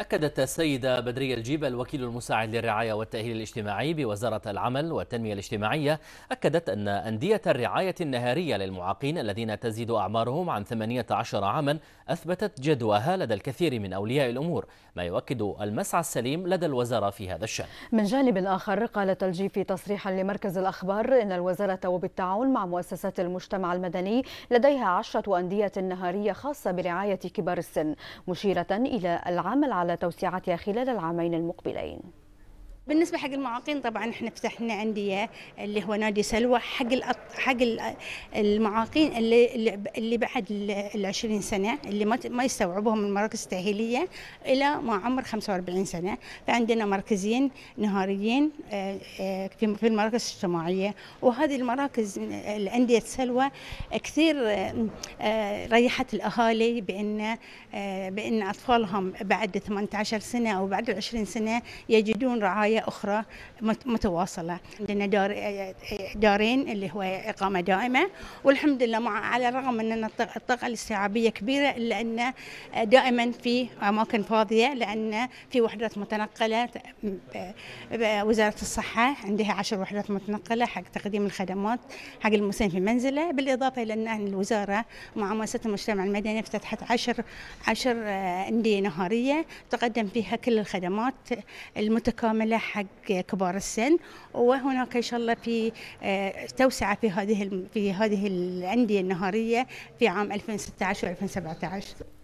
أكدت السيدة بدرية الجيب الوكيل المساعد للرعاية والتأهيل الاجتماعي بوزارة العمل والتنمية الاجتماعية أكدت أن أندية الرعاية النهارية للمعاقين الذين تزيد أعمارهم عن 18 عاما أثبتت جدواها لدى الكثير من أولياء الأمور ما يؤكد المسعى السليم لدى الوزارة في هذا الشأن من جانب آخر قالت الجيب في تصريح لمركز الأخبار إن الوزارة وبالتعاون مع مؤسسات المجتمع المدني لديها عشرة أندية نهارية خاصة برعاية كبار السن مشيرة إلى العمل على على توسيعتها خلال العامين المقبلين بالنسبه حق المعاقين طبعا احنا فتحنا انديه اللي هو نادي سلوى حق الأط... حق المعاقين اللي اللي بعد ال 20 سنه اللي ما ما يستوعبهم المراكز التاهيليه الى ما عمر 45 سنه فعندنا مركزين نهاريين آه، آه، في المراكز الاجتماعيه وهذه المراكز آه، الانديه سلوى كثير ريحت الاهالي بان بان اطفالهم بعد 18 سنه او بعد 20 سنه يجدون رعايه اخرى متواصله عندنا دار دارين اللي هو اقامه دائمه والحمد لله مع على الرغم من ان الطاقه الاستيعابيه كبيره الا ان دائما في اماكن فاضيه لان في وحدات متنقله وزاره الصحه عندها عشر وحدات متنقله حق تقديم الخدمات حق المسن في منزله بالاضافه الى ان الوزاره مع مؤسسه المجتمع المدني افتتحت عشر عشر آه، انديه نهاريه تقدم فيها كل الخدمات المتكامله حق كبار السن وهناك ان شاء الله في آه، توسعه في هذه في هذه الانديه النهاريه في عام 2016 و2017